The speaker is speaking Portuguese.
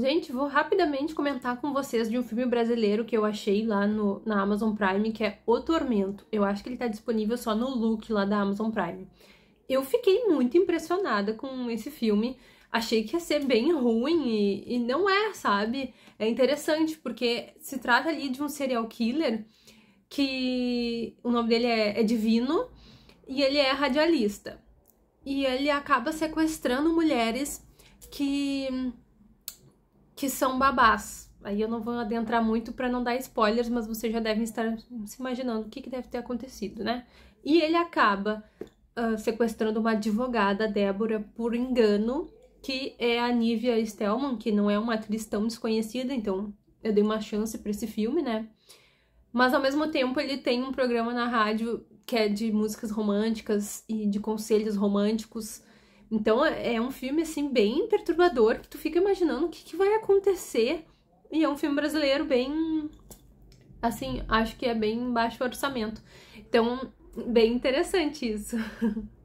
Gente, vou rapidamente comentar com vocês de um filme brasileiro que eu achei lá no, na Amazon Prime, que é O Tormento. Eu acho que ele tá disponível só no look lá da Amazon Prime. Eu fiquei muito impressionada com esse filme. Achei que ia ser bem ruim e, e não é, sabe? É interessante porque se trata ali de um serial killer que o nome dele é, é Divino e ele é radialista. E ele acaba sequestrando mulheres que que são babás. Aí eu não vou adentrar muito para não dar spoilers, mas vocês já devem estar se imaginando o que, que deve ter acontecido, né? E ele acaba uh, sequestrando uma advogada, Débora, por engano, que é a Nívia Stelman, que não é uma atriz tão desconhecida, então eu dei uma chance para esse filme, né? Mas ao mesmo tempo ele tem um programa na rádio que é de músicas românticas e de conselhos românticos então é, é um filme assim bem perturbador que tu fica imaginando o que, que vai acontecer. E é um filme brasileiro bem assim, acho que é bem baixo orçamento. Então, bem interessante isso.